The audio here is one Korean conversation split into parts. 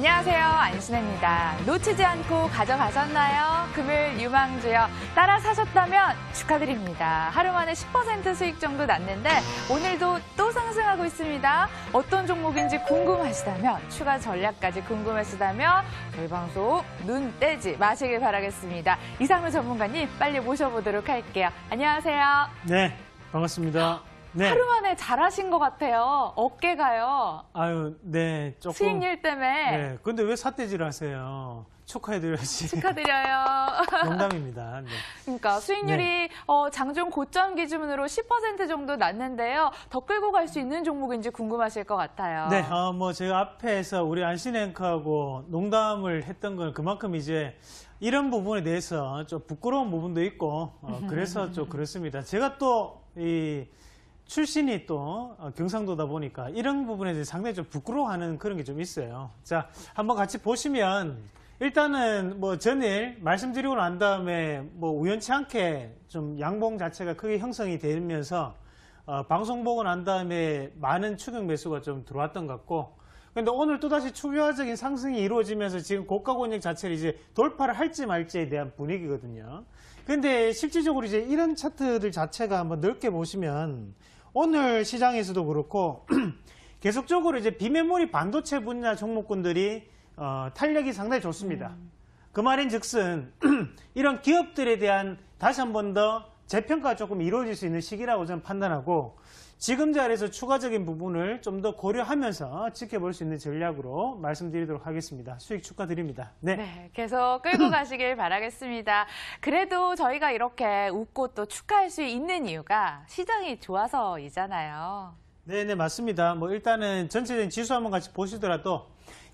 안녕하세요. 안신혜입니다. 놓치지 않고 가져가셨나요? 금일 유망주요. 따라 사셨다면 축하드립니다. 하루 만에 10% 수익 정도 났는데 오늘도 또 상승하고 있습니다. 어떤 종목인지 궁금하시다면 추가 전략까지 궁금하시다면 저희 방송 눈 떼지 마시길 바라겠습니다. 이상우 전문가님 빨리 모셔보도록 할게요. 안녕하세요. 네. 반갑습니다. 네. 하루 만에 잘하신 것 같아요. 어깨가요. 아유, 네, 조금. 스윙률 때문에. 네, 근데 왜 삿대질 하세요? 축하해드려야지. 축하드려요. 농담입니다. 네. 그러니까 수익률이 네. 어, 장중 고점 기준으로 10% 정도 났는데요. 더 끌고 갈 수 있는 종목인지 궁금하실 것 같아요. 네, 어, 뭐 제가 앞에서 우리 안신 앵커하고 농담을 했던 건 그만큼 이제 이런 부분에 대해서 좀 부끄러운 부분도 있고 어, 그래서 좀 그렇습니다. 제가 또이 출신이 또 어, 경상도다 보니까 이런 부분에 대해 상당히 좀 부끄러워하는 그런 게 좀 있어요. 자, 한번 같이 보시면 일단은 뭐 전일 말씀드리고 난 다음에 뭐 우연치 않게 좀 양봉 자체가 크게 형성이 되면서 어, 방송 보고 난 다음에 많은 추격 매수가 좀 들어왔던 것 같고 근데 오늘 또다시 추화적인 상승이 이루어지면서 지금 고가 권역 자체를 이제 돌파를 할지 말지에 대한 분위기거든요. 근데 실질적으로 이제 이런 차트들 자체가 한번 넓게 보시면 오늘 시장에서도 그렇고 계속적으로 이제 비메모리 반도체 분야 종목군들이 어, 탄력이 상당히 좋습니다. 음. 그 말인 즉슨 이런 기업들에 대한 다시 한 번 더 재평가가 조금 이루어질 수 있는 시기라고 저는 판단하고 지금 자리에서 추가적인 부분을 좀 더 고려하면서 지켜볼 수 있는 전략으로 말씀드리도록 하겠습니다. 수익 축하드립니다. 네. 네 계속 끌고 가시길 바라겠습니다. 그래도 저희가 이렇게 웃고 또 축하할 수 있는 이유가 시장이 좋아서이잖아요. 네네, 네, 맞습니다. 뭐 일단은 전체적인 지수 한번 같이 보시더라도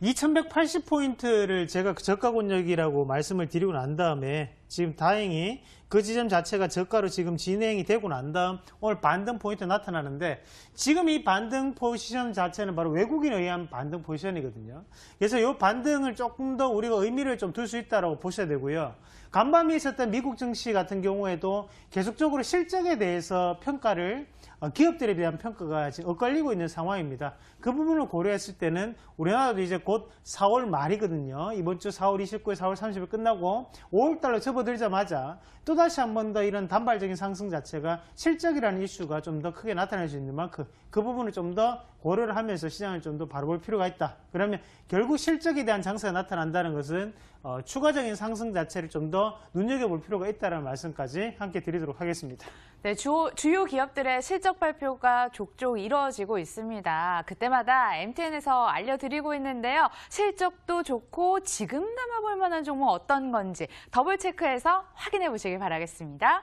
2180포인트를 제가 그 저가 권역이라고 말씀을 드리고 난 다음에 지금 다행히 그 지점 자체가 저가로 지금 진행이 되고 난 다음 오늘 반등 포인트 나타나는데 지금 이 반등 포지션 자체는 바로 외국인에 의한 반등 포지션이거든요. 그래서 이 반등을 조금 더 우리가 의미를 좀 둘 수 있다고 보셔야 되고요. 간밤에 있었던 미국 증시 같은 경우에도 계속적으로 실적에 대해서 평가를 어, 기업들에 대한 평가가 지금 엇갈리고 있는 상황입니다. 그 부분을 고려했을 때는 우리나라도 이제 곧 4월 말이거든요. 이번 주 4월 29일, 4월 30일 끝나고 5월달로 접 접어들자마자 또다시 한 번 더 이런 단발적인 상승 자체가 실적이라는 이슈가 좀 더 크게 나타날 수 있는 만큼 그 부분을 좀 더 고려를 하면서 시장을 좀 더 바라볼 필요가 있다. 그러면 결국 실적에 대한 장세가 나타난다는 것은 어, 추가적인 상승 자체를 좀 더 눈여겨볼 필요가 있다는 말씀까지 함께 드리도록 하겠습니다. 네, 주, 주요 기업들의 실적 발표가 족족 이루어지고 있습니다. 그때마다 MTN에서 알려드리고 있는데요. 실적도 좋고 지금 남아볼 만한 종목 어떤 건지 더블 체크해서 확인해 보시길 바라겠습니다.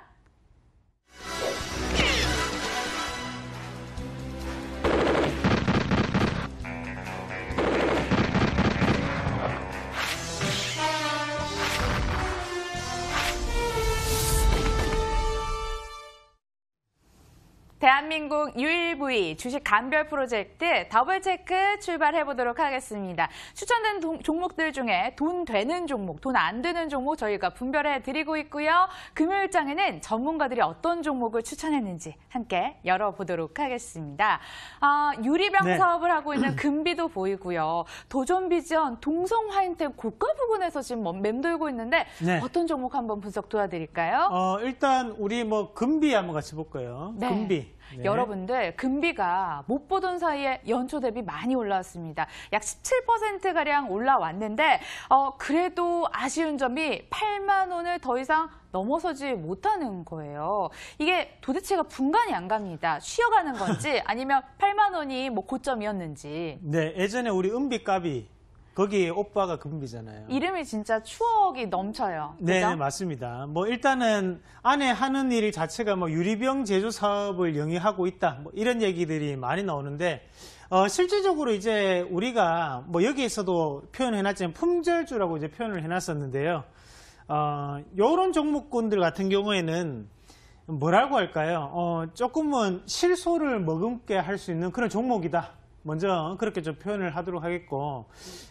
대한민국 유일부위 주식 감별 프로젝트 더블체크 출발해보도록 하겠습니다. 추천된 동, 종목들 중에 돈 되는 종목, 돈 안 되는 종목 저희가 분별해드리고 있고요. 금요일장에는 전문가들이 어떤 종목을 추천했는지 함께 열어보도록 하겠습니다. 아, 유리병 네. 사업을 하고 있는 금비도 보이고요. 도전비전, 동성화인템 고가 부근에서 지금 맴돌고 있는데 네. 어떤 종목 한번 분석 도와드릴까요? 어, 일단 우리 뭐 금비 한번 같이 볼까요? 네. 금비. 네. 여러분들 금비가 못 보던 사이에 연초 대비 많이 올라왔습니다. 약 17%가량 올라왔는데 어, 그래도 아쉬운 점이 8만 원을 더 이상 넘어서지 못하는 거예요. 이게 도대체가 분간이 안 갑니다. 쉬어가는 건지 아니면 8만 원이 뭐 고점이었는지. 네, 예전에 우리 은비값이 거기 오빠가 금비잖아요. 이름이 진짜 추억이 넘쳐요. 네, 그죠? 네, 맞습니다. 뭐 일단은 아내 하는 일 자체가 뭐 유리병 제조 사업을 영위하고 있다. 뭐 이런 얘기들이 많이 나오는데 어, 실질적으로 이제 우리가 뭐 여기에서도 표현해놨지만 품절주라고 이제 표현을 해놨었는데요. 어, 요런 종목군들 같은 경우에는 뭐라고 할까요? 어, 조금은 실소를 머금게 할 수 있는 그런 종목이다. 먼저 그렇게 좀 표현을 하도록 하겠고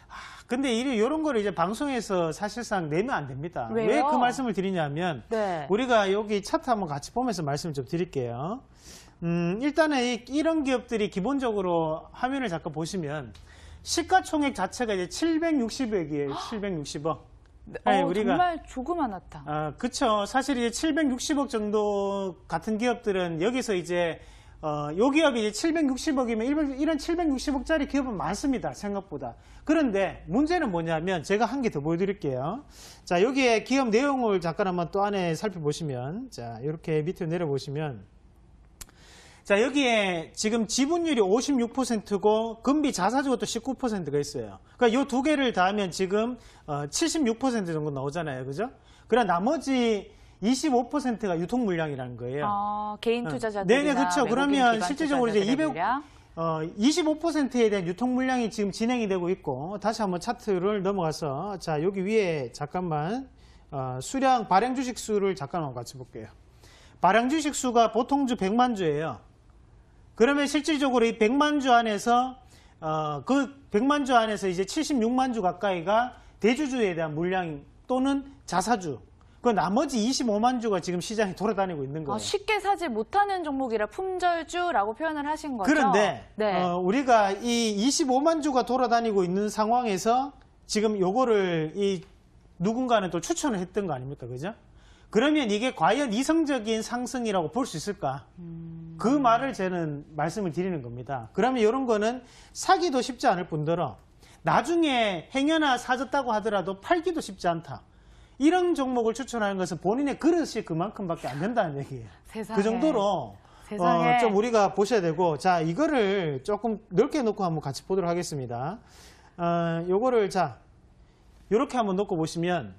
아, 근데 이런 거를 이제 방송에서 사실상 내면 안 됩니다. 왜 그 말씀을 드리냐면 네. 우리가 여기 차트 한번 같이 보면서 말씀을 좀 드릴게요. 음, 일단은 이, 이런 기업들이 기본적으로 화면을 잠깐 보시면 시가총액 자체가 이제 760억이에요. 760억. 네, 어, 우리가, 정말 조그만하다. 아, 그쵸. 사실 이제 760억 정도 같은 기업들은 여기서 이제 어, 요 기업이 760억이면 이런, 760억짜리 기업은 많습니다. 생각보다. 그런데 문제는 뭐냐면 제가 한 개 더 보여드릴게요. 자, 여기에 기업 내용을 잠깐 한번 또 안에 살펴보시면 자, 이렇게 밑으로 내려보시면 자, 여기에 지금 지분율이 56%고 금비 자사주가 또 19%가 있어요. 그러니까 이 두 개를 다 하면 지금 어, 76% 정도 나오잖아요. 그죠? 그러나 나머지 25%가 유통 물량이라는 거예요. 아, 어, 개인 투자자들. 네네, 그렇죠. 그러면 실질적으로 이제 200, 어, 25%에 대한 유통 물량이 지금 진행이 되고 있고, 다시 한번 차트를 넘어가서, 자, 여기 위에 잠깐만, 어, 수량, 발행 주식 수를 잠깐만 같이 볼게요. 발행 주식 수가 보통주 100만 주예요. 그러면 실질적으로 이 100만 주 안에서, 어, 그 100만 주 안에서 이제 76만 주 가까이가 대주주에 대한 물량 또는 자사주, 그 나머지 25만 주가 지금 시장에 돌아다니고 있는 거예요. 아, 쉽게 사지 못하는 종목이라 품절주라고 표현을 하신 거죠? 그런데 네. 어, 우리가 이 25만 주가 돌아다니고 있는 상황에서 지금 요거를 이 누군가는 또 추천을 했던 거 아닙니까? 그죠? 그러면 이게 과연 이성적인 상승이라고 볼 수 있을까? 음... 그 말을 저는 말씀을 드리는 겁니다. 그러면 이런 거는 사기도 쉽지 않을 뿐더러 나중에 행여나 사졌다고 하더라도 팔기도 쉽지 않다. 이런 종목을 추천하는 것은 본인의 그릇이 그만큼밖에 안 된다는 얘기예요. 세상에. 그 정도로 어, 세상에. 어, 좀 우리가 보셔야 되고 자 이거를 조금 넓게 놓고 한번 같이 보도록 하겠습니다. 이거를자 어, 이렇게 한번 놓고 보시면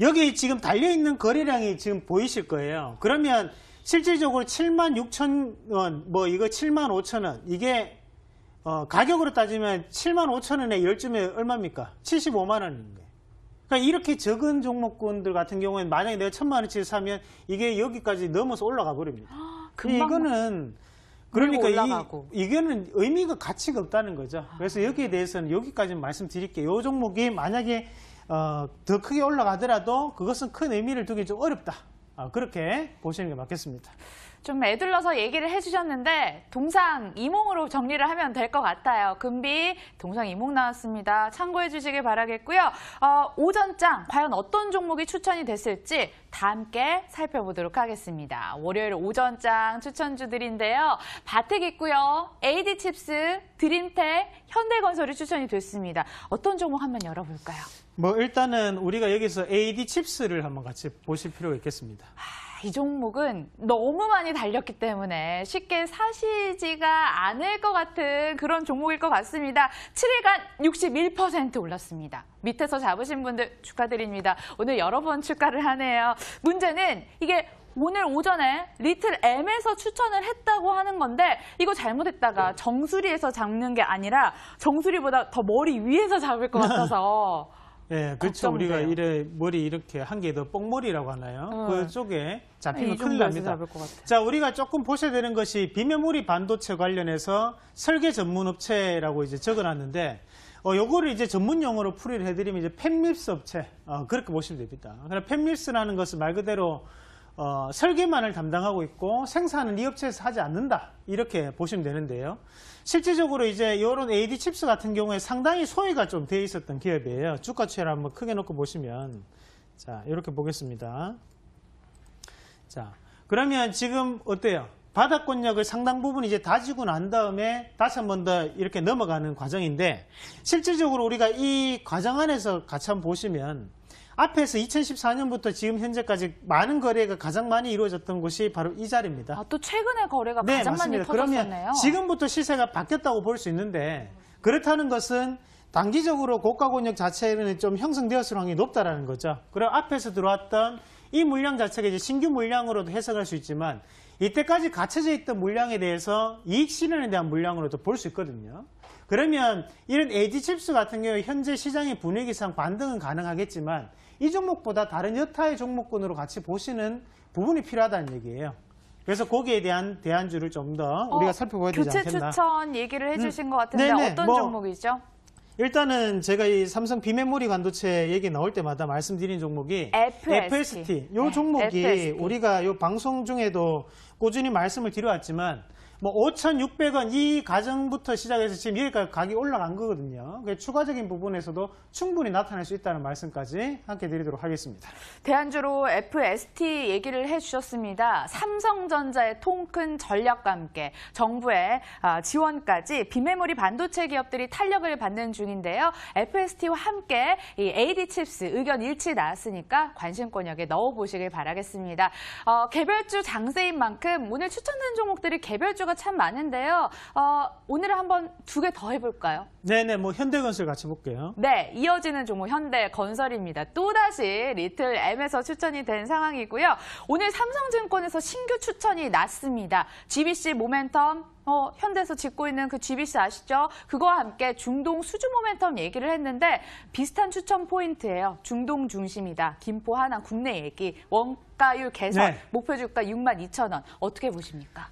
여기 지금 달려있는 거래량이 지금 보이실 거예요. 그러면 실질적으로 7만 6천 원, 뭐 이거 7만 5천 원 이게 어, 가격으로 따지면 7만 5천 원에 열쯤에 얼마입니까? 75만 원인 거 그러니까 이렇게 적은 종목군들 같은 경우에는 만약에 내가 천만 원치를 사면 이게 여기까지 넘어서 올라가 버립니다. 아, 이거는 그러니까 이, 이거는 의미가 가치가 없다는 거죠. 아. 그래서 여기에 대해서는 여기까지 말씀드릴게요. 이 종목이 만약에 어, 더 크게 올라가더라도 그것은 큰 의미를 두기 좀 어렵다. 아, 그렇게 보시는 게 맞겠습니다. 좀 애둘러서 얘기를 해주셨는데 동상 이몽으로 정리를 하면 될 것 같아요. 금비 동상 이몽 나왔습니다. 참고해 주시길 바라겠고요. 어, 오전장 과연 어떤 종목이 추천이 됐을지 다 함께 살펴보도록 하겠습니다. 월요일 오전장 추천주들인데요. 바텍 있고요. AD칩스, 드림텍, 현대건설이 추천이 됐습니다. 어떤 종목 한번 열어볼까요? 뭐 일단은 우리가 여기서 AD 칩스를 한번 같이 보실 필요가 있겠습니다. 아, 이 종목은 너무 많이 달렸기 때문에 쉽게 사시지가 않을 것 같은 그런 종목일 것 같습니다. 7일간 61% 올랐습니다. 밑에서 잡으신 분들 축하드립니다. 오늘 여러 번축하를 하네요. 문제는 이게 오늘 오전에 리틀 M에서 추천을 했다고 하는 건데 이거 잘못했다가 정수리에서 잡는 게 아니라 정수리보다 더 머리 위에서 잡을 것 같아서 예, 그렇죠. 우리가 이래 머리 이렇게 한 개 더 뽕머리라고 하나요? 어. 그쪽에 잡히면 네, 큰일 납니다. 자, 우리가 조금 보셔야 되는 것이 비메모리 반도체 관련해서 설계 전문 업체라고 이제 적어놨는데 어, 요거를 이제 전문 용어로 풀이를 해드리면 이제 팹밀스 업체 어, 그렇게 보시면 됩니다. 그러니까 스라는 것은 말 그대로 어, 설계만을 담당하고 있고 생산은 이 업체에서 하지 않는다 이렇게 보시면 되는데요 실질적으로 이제 이런 AD 칩스 같은 경우에 상당히 소외가 좀 되어 있었던 기업이에요 주가 추이를 한번 크게 놓고 보시면 자 이렇게 보겠습니다 자 그러면 지금 어때요 바닥권역을 상당 부분 이제 다지고 난 다음에 다시 한 번 더 이렇게 넘어가는 과정인데 실질적으로 우리가 이 과정 안에서 같이 한번 보시면 앞에서 2014년부터 지금 현재까지 많은 거래가 가장 많이 이루어졌던 곳이 바로 이 자리입니다. 아, 또 최근에 거래가 네, 가장 맞습니다. 많이 터졌었네요. 그러면 지금부터 시세가 바뀌었다고 볼 수 있는데 그렇다는 것은 단기적으로 고가 권역 자체는 좀 형성되었을 확률이 높다라는 거죠. 그럼 앞에서 들어왔던 이 물량 자체가 이제 신규 물량으로도 해석할 수 있지만 이때까지 갇혀져 있던 물량에 대해서 이익 실현에 대한 물량으로도 볼 수 있거든요. 그러면 이런 a d 칩스 같은 경우 현재 시장의 분위기상 반등은 가능하겠지만 이 종목보다 다른 여타의 종목군으로 같이 보시는 부분이 필요하다는 얘기예요. 그래서 거기에 대한 대안주를 좀 더 우리가 어, 살펴봐야 되지 않겠나. 교체 추천 얘기를 해주신 음, 것 같은데 네네, 어떤 뭐, 종목이죠? 일단은 제가 이 삼성 비메모리 반도체 얘기 나올 때마다 말씀드린 종목이 FST. FST. 요 네, 종목이 FST. 우리가 요 방송 중에도 꾸준히 말씀을 드려왔지만 뭐 5,600원 이 가정부터 시작해서 지금 여기까지 가격이 올라간 거거든요. 추가적인 부분에서도 충분히 나타날 수 있다는 말씀까지 함께 드리도록 하겠습니다. 대한주로 FST 얘기를 해주셨습니다. 삼성전자의 통 큰 전략과 함께 정부의 아, 지원까지 비메모리 반도체 기업들이 탄력을 받는 중인데요. FST와 함께 이 AD 칩스 의견 일치 나왔으니까 관심 권역에 넣어보시길 바라겠습니다. 어, 개별주 장세인 만큼 오늘 추천된 종목들이 개별주 기업들참 많은데요. 어, 오늘은 한번 두 개 더 해볼까요? 네네, 뭐 현대건설 같이 볼게요. 네, 이어지는 종목 현대건설입니다. 또다시 리틀 M에서 추천이 된 상황이고요. 오늘 삼성증권에서 신규 추천이 났습니다. GBC 모멘텀 어, 현대에서 짓고 있는 그 GBC 아시죠? 그거와 함께 중동 수주 모멘텀 얘기를 했는데 비슷한 추천 포인트예요. 중동 중심이다. 김포 하나 국내 얘기. 원가율 개선, 네. 목표 주가 6만 2천 원. 어떻게 보십니까?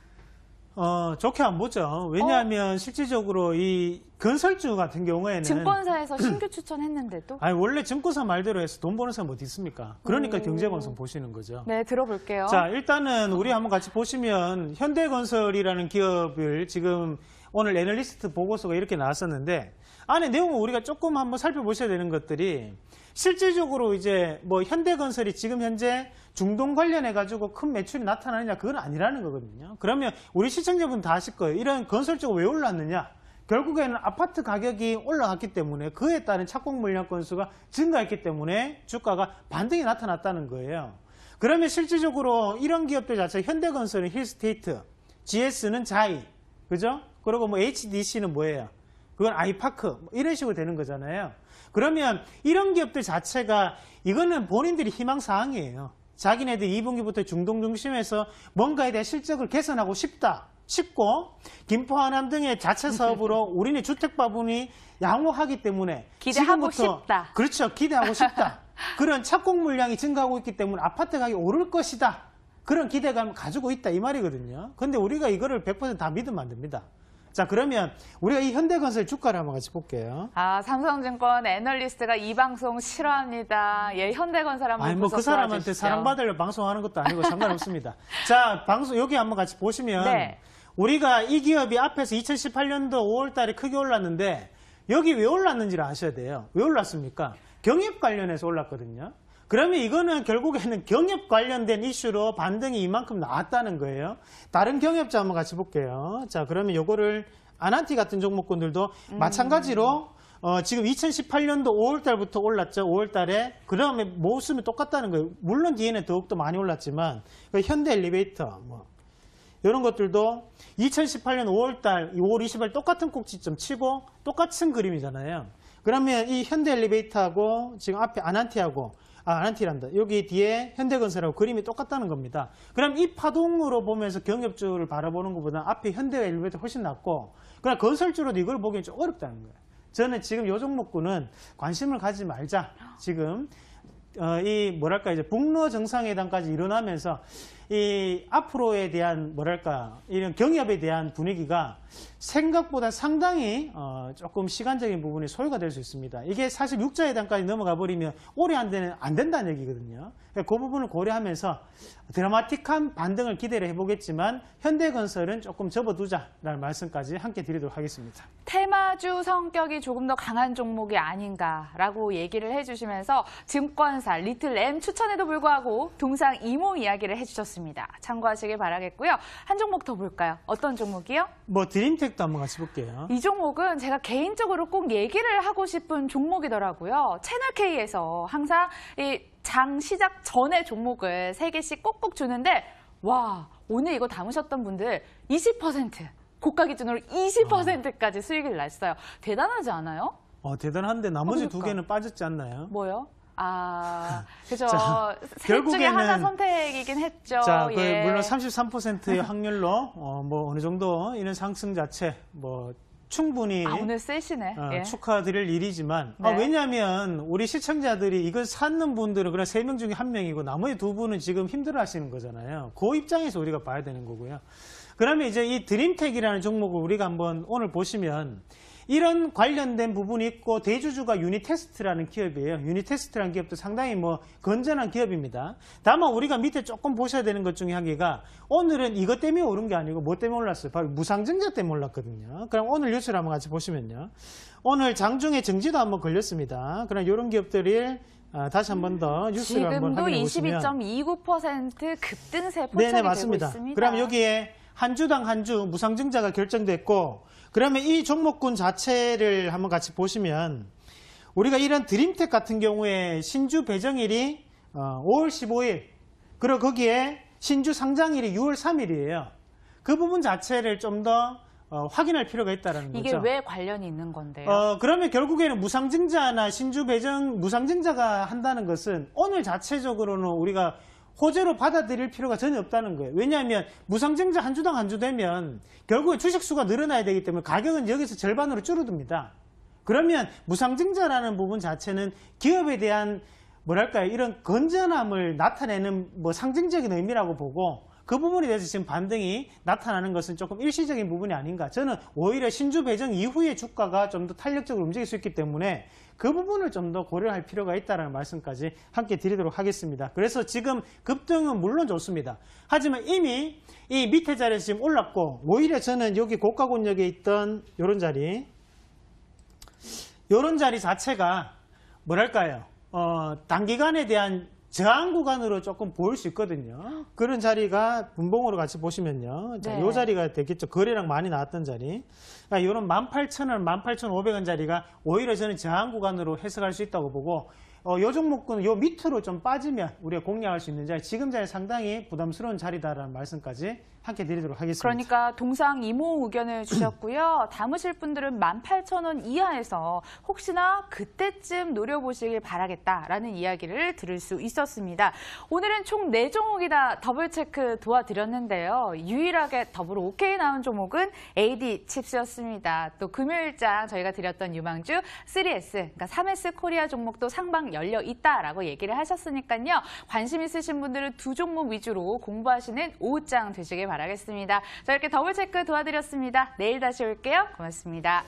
어, 좋게 안 보죠. 왜냐하면 어? 실질적으로 이 건설주 같은 경우에는 증권사에서 신규 추천했는데도 아니 원래 증권사 말대로 해서 돈 버는 사람 어디 있습니까? 그러니까 음... 경제방송 보시는 거죠. 네, 들어볼게요. 자, 일단은 우리 한번 같이 보시면 현대건설이라는 기업을 지금 오늘 애널리스트 보고서가 이렇게 나왔었는데 안에 내용을 우리가 조금 한번 살펴보셔야 되는 것들이 실질적으로 이제 뭐 현대건설이 지금 현재 중동 관련해 가지고 큰 매출이 나타나느냐 그건 아니라는 거거든요. 그러면 우리 시청자분 다 아실 거예요. 이런 건설 쪽왜 올랐느냐? 결국에는 아파트 가격이 올라갔기 때문에 그에 따른 착공 물량 건수가 증가했기 때문에 주가가 반등이 나타났다는 거예요. 그러면 실질적으로 이런 기업들 자체 현대건설은 힐스테이트, GS는 자이, 그죠? 그리고 뭐 HDC는 뭐예요? 그건 아이파크 뭐 이런 식으로 되는 거잖아요. 그러면 이런 기업들 자체가 이거는 본인들이 희망사항이에요. 자기네들 2분기부터 중동 중심에서 뭔가에 대한 실적을 개선하고 싶다. 싶고 김포 하남 등의 자체 사업으로 우리네 주택 바분이 양호하기 때문에 기대하고 지금부터, 싶다. 그렇죠. 기대하고 싶다. 그런 착공 물량이 증가하고 있기 때문에 아파트 가격이 오를 것이다. 그런 기대감을 가지고 있다 이 말이거든요. 근데 우리가 이거를 100%다 믿으면 안 됩니다. 자 그러면 우리가 이 현대건설 주가를 한번 같이 볼게요. 아 삼성증권 애널리스트가 이 방송 싫어합니다. 예 현대건설 한번 아니 뭐그 사람한테 사랑받으려 방송하는 것도 아니고 상관없습니다. 자 방송 여기 한번 같이 보시면 네. 우리가 이 기업이 앞에서 2018년도 5월달에 크게 올랐는데 여기 왜 올랐는지를 아셔야 돼요. 왜 올랐습니까? 경협 관련해서 올랐거든요. 그러면 이거는 결국에는 경협 관련된 이슈로 반등이 이만큼 나왔다는 거예요. 다른 경협자 한번 같이 볼게요. 자, 그러면 이거를 아나티 같은 종목군들도 음. 마찬가지로 어, 지금 2018년도 5월달부터 올랐죠. 5월달에 그 다음에 모습이 똑같다는 거예요. 물론 뒤에는 더욱더 많이 올랐지만 그 현대 엘리베이터 뭐 이런 것들도 2018년 5월달 5월 20일 똑같은 꼭지점 치고 똑같은 그림이잖아요. 그러면 이 현대 엘리베이터하고 지금 앞에 아난티하고 아, 아난티란다. 여기 뒤에 현대건설하고 그림이 똑같다는 겁니다. 그럼 이 파동으로 보면서 경협주를 바라보는 것보다 앞에 현대와 엘리베이터 훨씬 낫고 그냥 건설주로도 이걸 보기엔 좀 어렵다는 거예요. 저는 지금 요 종목군은 관심을 가지 말자. 지금 어, 이 뭐랄까 이제 북로 정상회담까지 일어나면서 이 앞으로에 대한 뭐랄까 이런 경협에 대한 분위기가 생각보다 상당히 어 조금 시간적인 부분이 소요가 될 수 있습니다. 이게 사실 6자 회담까지 넘어가 버리면 오래 안, 되는, 안 된다는 얘기거든요. 그러니까 그 부분을 고려하면서 드라마틱한 반등을 기대를 해보겠지만 현대건설은 조금 접어두자라는 말씀까지 함께 드리도록 하겠습니다. 테마주 성격이 조금 더 강한 종목이 아닌가라고 얘기를 해주시면서 증권사 리틀 M 추천에도 불구하고 동상 이모 이야기를 해주셨습니다. 있습니다. 참고하시길 바라겠고요. 한 종목 더 볼까요? 어떤 종목이요? 뭐 드림텍도 한번 같이 볼게요. 이 종목은 제가 개인적으로 꼭 얘기를 하고 싶은 종목이더라고요. 채널K에서 항상 이 장 시작 전에 종목을 3개씩 꼭꼭 주는데 와 오늘 이거 담으셨던 분들 20% 고가 기준으로 20%까지 수익을 냈어요. 대단하지 않아요? 어, 대단한데 나머지 그러니까. 두 개는 빠졌지 않나요? 뭐요? 아, 그죠. 결국에 하나 선택이긴 했죠. 자, 그 예. 물론 33%의 확률로 어, 뭐 어느 정도 이런 상승 자체 뭐 충분히 아, 오늘 세시네. 어, 예. 축하드릴 일이지만 아, 네. 아, 왜냐하면 우리 시청자들이 이걸 사는 분들은 그냥 세 명 중에 한 명이고 나머지 두 분은 지금 힘들어하시는 거잖아요. 그 입장에서 우리가 봐야 되는 거고요. 그러면 이제 이 드림텍이라는 종목을 우리가 한번 오늘 보시면 이런 관련된 부분이 있고 대주주가 유니테스트라는 기업이에요. 유니테스트라는 기업도 상당히 뭐 건전한 기업입니다. 다만 우리가 밑에 조금 보셔야 되는 것 중에 한개가 오늘은 이것 때문에 오른 게 아니고 뭐 때문에 올랐어요? 바로 무상증자 때문에 올랐거든요. 그럼 오늘 뉴스를 한번 같이 보시면요. 오늘 장중에 증지도 한번 걸렸습니다. 그럼 이런 기업들이 아, 다시 한번더 음, 뉴스를 한번 확인해 보시면 지금도 22.29% 급등세 포착이 네네, 맞습니다. 되고 있습니다. 그럼 여기에 한 주당 한 주 무상증자가 결정됐고 그러면 이 종목군 자체를 한번 같이 보시면 우리가 이런 드림텍 같은 경우에 신주 배정일이 5월 어, 15일 그리고 거기에 신주 상장일이 6월 3일이에요. 그 부분 자체를 좀더 어, 확인할 필요가 있다는 라이 거죠. 이게 왜 관련이 있는 건데요? 어, 그러면 결국에는 무상증자나 신주 배정 무상증자가 한다는 것은 오늘 자체적으로는 우리가 호재로 받아들일 필요가 전혀 없다는 거예요. 왜냐하면 무상증자 한 주당 한 주 되면 결국에 주식수가 늘어나야 되기 때문에 가격은 여기서 절반으로 줄어듭니다. 그러면 무상증자라는 부분 자체는 기업에 대한 뭐랄까요 이런 건전함을 나타내는 뭐 상징적인 의미라고 보고 그 부분에 대해서 지금 반등이 나타나는 것은 조금 일시적인 부분이 아닌가. 저는 오히려 신주 배정 이후에 주가가 좀 더 탄력적으로 움직일 수 있기 때문에 그 부분을 좀 더 고려할 필요가 있다는 말씀까지 함께 드리도록 하겠습니다. 그래서 지금 급등은 물론 좋습니다. 하지만 이미 이 밑에 자리에서 지금 올랐고 오히려 저는 여기 고가 권역에 있던 이런 자리 이런 자리 자체가 뭐랄까요 어, 단기간에 대한 저항 구간으로 조금 보일 수 있거든요. 그런 자리가 분봉으로 같이 보시면요. 자, 네. 요 자리가 되겠죠. 거래량 많이 나왔던 자리. 그러니까 이런 18,000원, 18,500원 자리가 오히려 저는 저항 구간으로 해석할 수 있다고 보고 어, 요 종목은 요 밑으로 좀 빠지면 우리가 공략할 수 있는 자리, 지금 자리 상당히 부담스러운 자리다라는 말씀까지 함께 드리도록 하겠습니다. 그러니까 동상 이모 의견을 주셨고요. 담으실 분들은 18,000원 이하에서 혹시나 그때쯤 노려보시길 바라겠다라는 이야기를 들을 수 있었습니다. 오늘은 총 4종목이다 더블체크 도와드렸는데요. 유일하게 더블 오케이 나온 종목은 AD 칩스였습니다. 또 금요일장 저희가 드렸던 유망주 3S, 그러니까 3S 코리아 종목도 상방 열려 있다라고 얘기를 하셨으니까요. 관심 있으신 분들은 두 종목 위주로 공부하시는 오후장 되시길 바랍니다. 바라겠습니다. 저 이렇게 더블체크 도와드렸습니다. 내일 다시 올게요. 고맙습니다.